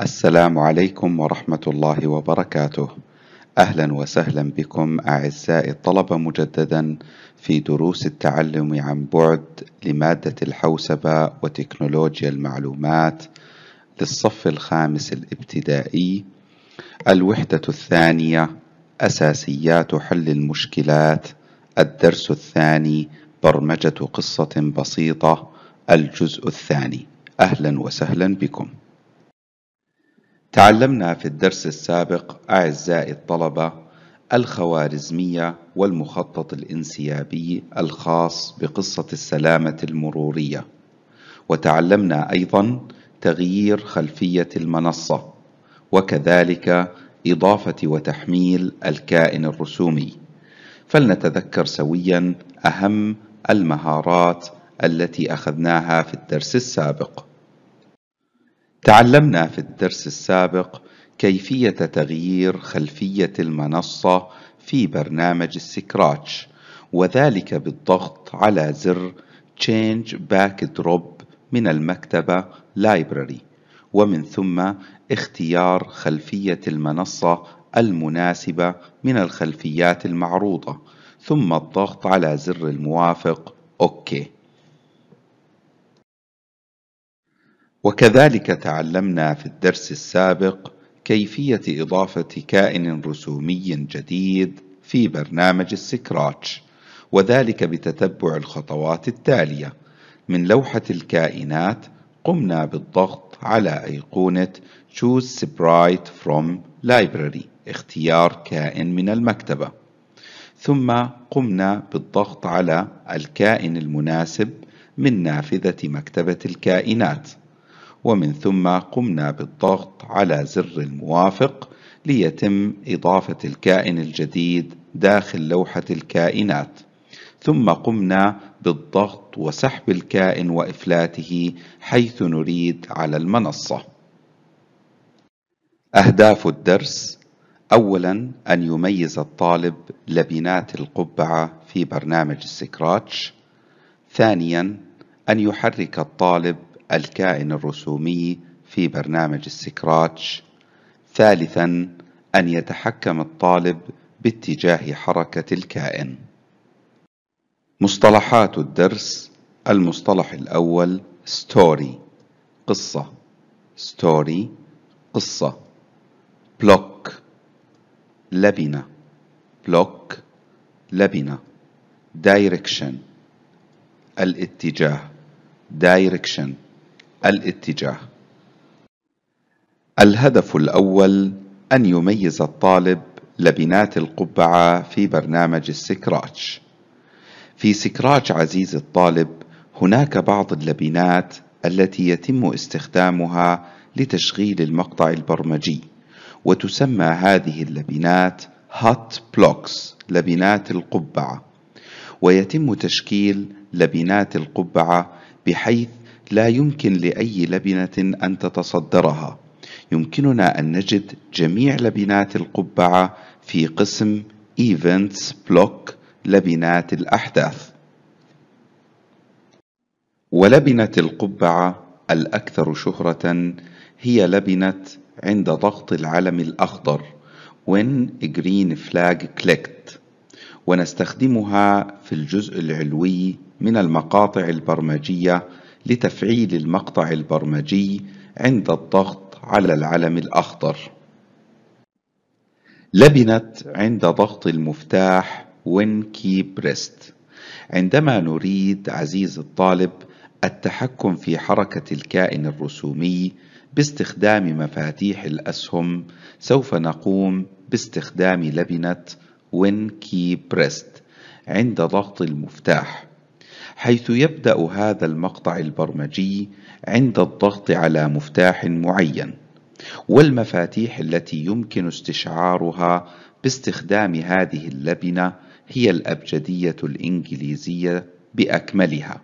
السلام عليكم ورحمة الله وبركاته. أهلا وسهلا بكم أعزائي الطلبة مجددا في دروس التعلم عن بعد لمادة الحوسبة وتكنولوجيا المعلومات للصف الخامس الابتدائي الوحدة الثانية أساسيات حل المشكلات الدرس الثاني برمجة قصة بسيطة الجزء الثاني أهلا وسهلا بكم تعلمنا في الدرس السابق أعزائي الطلبة الخوارزمية والمخطط الانسيابي الخاص بقصة السلامة المرورية وتعلمنا أيضا تغيير خلفية المنصة وكذلك إضافة وتحميل الكائن الرسومي فلنتذكر سويا أهم المهارات التي أخذناها في الدرس السابق تعلمنا في الدرس السابق كيفية تغيير خلفية المنصة في برنامج السكراتش وذلك بالضغط على زر Change Backdrop من المكتبة Library ومن ثم اختيار خلفية المنصة المناسبة من الخلفيات المعروضة ثم الضغط على زر الموافق OK وكذلك تعلمنا في الدرس السابق كيفية إضافة كائن رسومي جديد في برنامج السكراتش وذلك بتتبع الخطوات التالية من لوحة الكائنات قمنا بالضغط على أيقونة Choose Sprite from Library اختيار كائن من المكتبة ثم قمنا بالضغط على الكائن المناسب من نافذة مكتبة الكائنات ومن ثم قمنا بالضغط على زر الموافق ليتم إضافة الكائن الجديد داخل لوحة الكائنات ثم قمنا بالضغط وسحب الكائن وإفلاته حيث نريد على المنصة أهداف الدرس أولا أن يميز الطالب لبنات القبعة في برنامج السكراتش ثانيا أن يحرك الطالب الكائن الرسومي في برنامج السكراتش ثالثا أن يتحكم الطالب باتجاه حركة الكائن مصطلحات الدرس المصطلح الأول ستوري قصة ستوري قصة بلوك لبنة بلوك لبنة دايركشن الاتجاه دايركشن الاتجاه الهدف الأول أن يميز الطالب لبنات القبعة في برنامج السكراتش في سكراتش عزيز الطالب هناك بعض اللبنات التي يتم استخدامها لتشغيل المقطع البرمجي وتسمى هذه اللبنات هات بلوكس لبنات القبعة ويتم تشكيل لبنات القبعة بحيث لا يمكن لأي لبنة أن تتصدرها يمكننا أن نجد جميع لبنات القبعة في قسم Events Block لبنات الأحداث ولبنة القبعة الأكثر شهرة هي لبنة عند ضغط العلم الأخضر When Green Flag Clicked ونستخدمها في الجزء العلوي من المقاطع البرمجية لتفعيل المقطع البرمجي عند الضغط على العلم الأخضر لبنت عند ضغط المفتاح Win Key Pressed عندما نريد عزيز الطالب التحكم في حركة الكائن الرسومي باستخدام مفاتيح الأسهم سوف نقوم باستخدام لبنة Win Key Pressed عند ضغط المفتاح حيث يبدأ هذا المقطع البرمجي عند الضغط على مفتاح معين والمفاتيح التي يمكن استشعارها باستخدام هذه اللبنة هي الأبجدية الإنجليزية بأكملها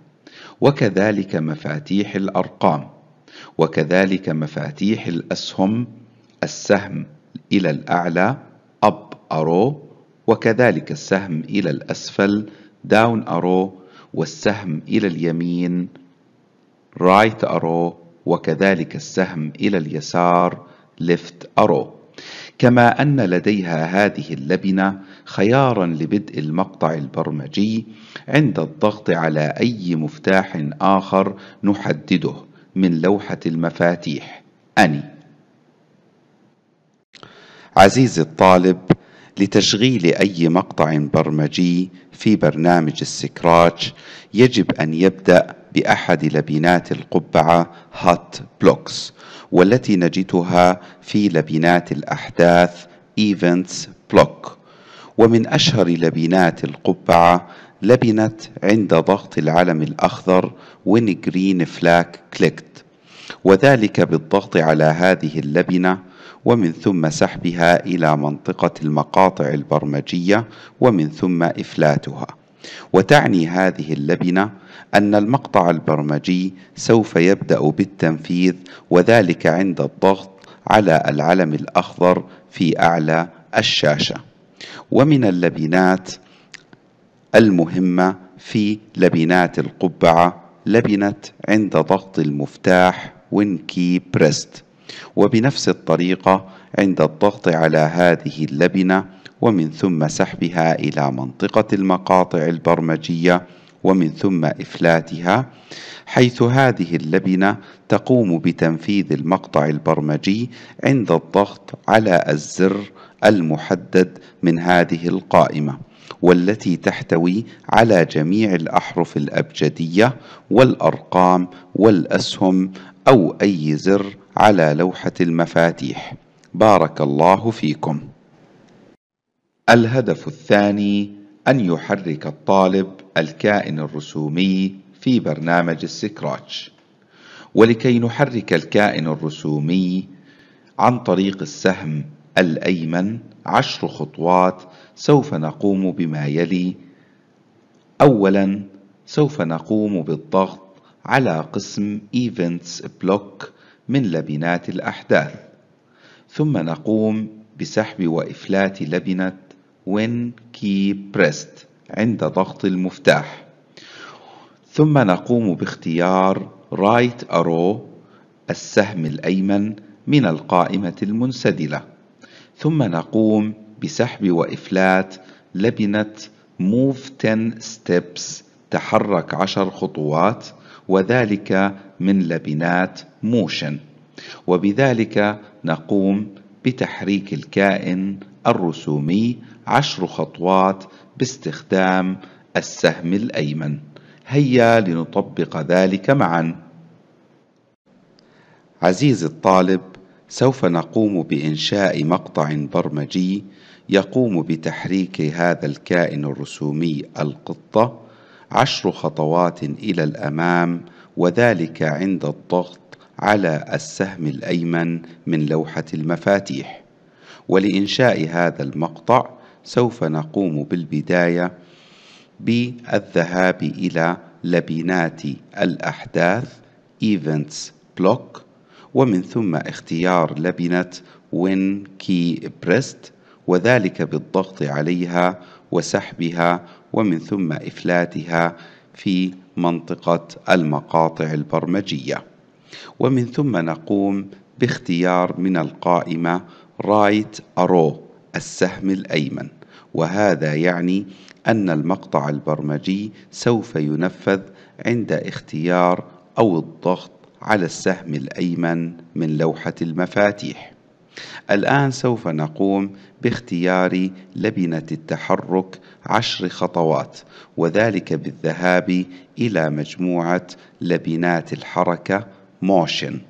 وكذلك مفاتيح الأرقام وكذلك مفاتيح الأسهم السهم إلى الأعلى أب أرو وكذلك السهم إلى الأسفل داون أرو والسهم إلى اليمين right arrow وكذلك السهم إلى اليسار left arrow كما أن لديها هذه اللبنة خيارا لبدء المقطع البرمجي عند الضغط على أي مفتاح آخر نحدده من لوحة المفاتيح أني عزيزي الطالب لتشغيل أي مقطع برمجي في برنامج السكراتش يجب أن يبدأ بأحد لبنات القبعة هات بلوكس والتي نجدها في لبنات الأحداث Events Block ومن أشهر لبنات القبعة لبنة عند ضغط العلم الأخضر When Green Flag Clicked وذلك بالضغط على هذه اللبنة ومن ثم سحبها إلى منطقة المقاطع البرمجية ومن ثم إفلاتها وتعني هذه اللبنة أن المقطع البرمجي سوف يبدأ بالتنفيذ وذلك عند الضغط على العلم الأخضر في أعلى الشاشة ومن اللبنات المهمة في لبنات القبعة لبنة عند ضغط المفتاح When Key Pressed وبنفس الطريقة عند الضغط على هذه اللبنة ومن ثم سحبها إلى منطقة المقاطع البرمجية ومن ثم إفلاتها حيث هذه اللبنة تقوم بتنفيذ المقطع البرمجي عند الضغط على الزر المحدد من هذه القائمة والتي تحتوي على جميع الأحرف الأبجدية والأرقام والأسهم أو أي زر على لوحة المفاتيح بارك الله فيكم الهدف الثاني أن يحرك الطالب الكائن الرسومي في برنامج السكراتش ولكي نحرك الكائن الرسومي عن طريق السهم الأيمن عشر خطوات سوف نقوم بما يلي أولا سوف نقوم بالضغط على قسم Events Block من لبنات الأحداث ثم نقوم بسحب وإفلات لبنة When Key Pressed عند ضغط المفتاح ثم نقوم باختيار Right Arrow السهم الأيمن من القائمة المنسدلة ثم نقوم بسحب وإفلات لبنة Move 10 Steps تحرك 10 خطوات وذلك من لبنات موشن وبذلك نقوم بتحريك الكائن الرسومي عشر خطوات باستخدام السهم الأيمن هيا لنطبق ذلك معا عزيزي الطالب سوف نقوم بإنشاء مقطع برمجي يقوم بتحريك هذا الكائن الرسومي القطة عشر خطوات إلى الأمام وذلك عند الضغط على السهم الأيمن من لوحة المفاتيح ولإنشاء هذا المقطع سوف نقوم بالبداية بالذهاب إلى لبنات الأحداث Events Block ومن ثم اختيار لبنة Win Key pressed وذلك بالضغط عليها وسحبها ومن ثم إفلاتها في منطقة المقاطع البرمجية ومن ثم نقوم باختيار من القائمة رايت أرو السهم الأيمن وهذا يعني أن المقطع البرمجي سوف ينفذ عند اختيار أو الضغط على السهم الأيمن من لوحة المفاتيح الآن سوف نقوم باختيار لبنة التحرك عشر خطوات وذلك بالذهاب إلى مجموعة لبنات الحركة موشن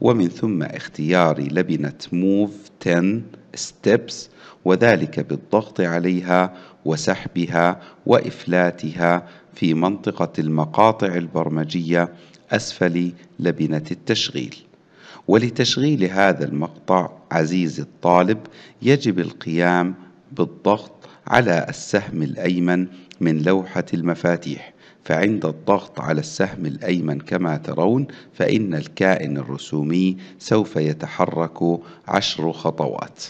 ومن ثم اختيار لبنة موف 10 ستيبس وذلك بالضغط عليها وسحبها وإفلاتها في منطقة المقاطع البرمجية أسفل لبنة التشغيل ولتشغيل هذا المقطع عزيزي الطالب يجب القيام بالضغط على السهم الأيمن من لوحة المفاتيح فعند الضغط على السهم الأيمن كما ترون فإن الكائن الرسومي سوف يتحرك عشر خطوات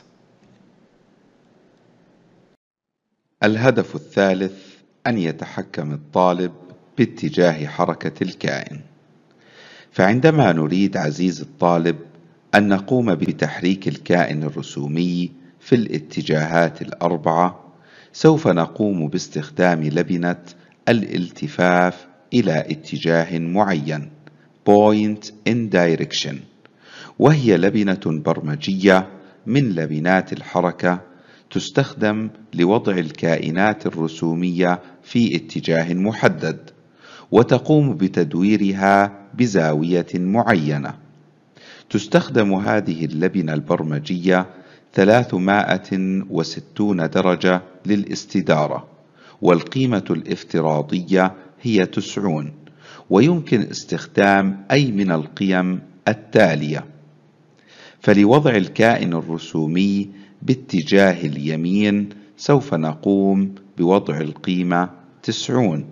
الهدف الثالث أن يتحكم الطالب باتجاه حركة الكائن فعندما نريد عزيز الطالب أن نقوم بتحريك الكائن الرسومي في الاتجاهات الأربعة سوف نقوم باستخدام لبنة الالتفاف إلى اتجاه معين Point in Direction وهي لبنة برمجية من لبنات الحركة تستخدم لوضع الكائنات الرسومية في اتجاه محدد وتقوم بتدويرها بزاوية معينة تستخدم هذه اللبنة البرمجية 360 درجة للاستدارة والقيمة الافتراضية هي 90 ويمكن استخدام أي من القيم التالية فلوضع الكائن الرسومي باتجاه اليمين سوف نقوم بوضع القيمة 90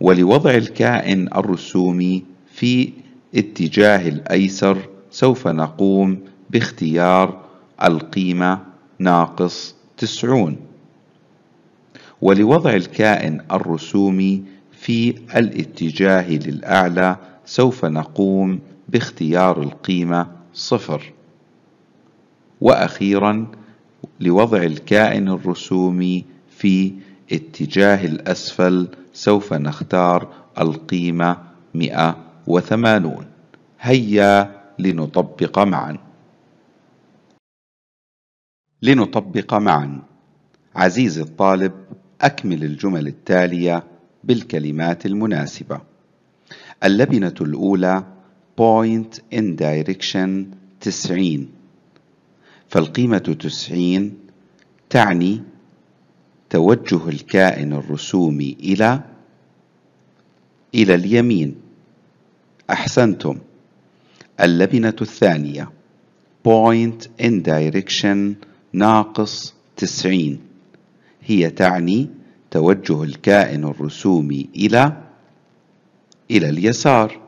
ولوضع الكائن الرسومي في اتجاه الأيسر سوف نقوم باختيار القيمة ناقص تسعون ولوضع الكائن الرسومي في الاتجاه للأعلى سوف نقوم باختيار القيمة صفر وأخيرا لوضع الكائن الرسومي في اتجاه الأسفل سوف نختار القيمة 180 هيا لنطبق معا لنطبق معا عزيزي الطالب أكمل الجمل التالية بالكلمات المناسبة اللبنة الأولى point in direction 90 فالقيمة 90 تعني توجه الكائن الرسومي إلى إلى اليمين أحسنتم اللبنة الثانية point in direction ناقص 90 هي تعني توجه الكائن الرسومي إلى إلى اليسار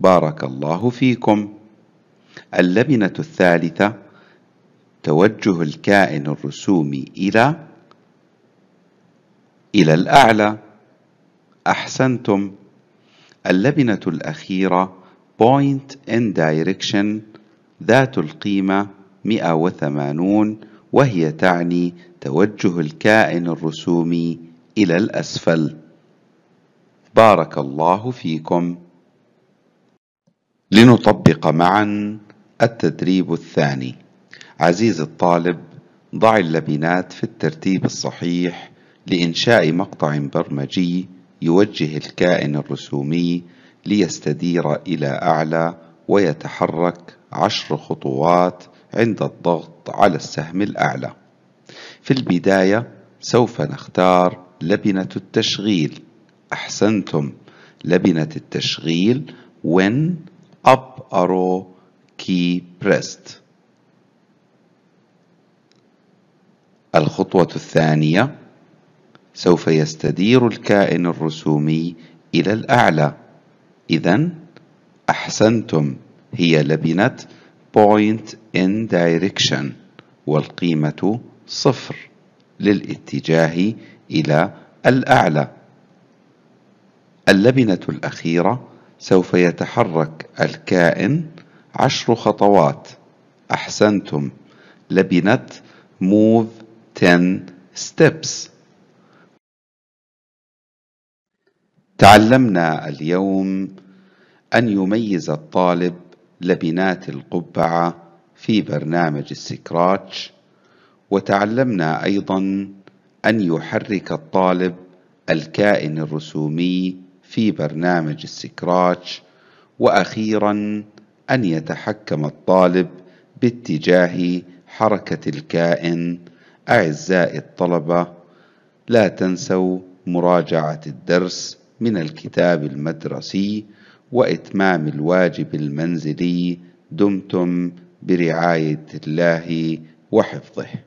بارك الله فيكم اللبنة الثالثة توجه الكائن الرسومي إلى إلى الأعلى أحسنتم اللبنة الأخيرة Point in Direction ذات القيمة 180 وهي تعني توجه الكائن الرسومي إلى الأسفل بارك الله فيكم لنطبق معا التدريب الثاني عزيزي الطالب ضع اللبنات في الترتيب الصحيح لإنشاء مقطع برمجي يوجه الكائن الرسومي ليستدير إلى أعلى ويتحرك عشر خطوات عند الضغط على السهم الأعلى في البداية سوف نختار لبنة التشغيل أحسنتم لبنة التشغيل when up arrow key pressed الخطوة الثانية سوف يستدير الكائن الرسومي إلى الأعلى إذا أحسنتم هي لبنة point in direction والقيمة صفر للاتجاه إلى الأعلى اللبنة الأخيرة سوف يتحرك الكائن عشر خطوات أحسنتم لبنة move 10 steps تعلمنا اليوم أن يميز الطالب لبنات القبعة في برنامج السكراتش وتعلمنا أيضا أن يحرك الطالب الكائن الرسومي في برنامج السكراتش وأخيرا أن يتحكم الطالب باتجاه حركة الكائن أعزائي الطلبة لا تنسوا مراجعة الدرس من الكتاب المدرسي وإتمام الواجب المنزلي دمتم برعاية الله وحفظه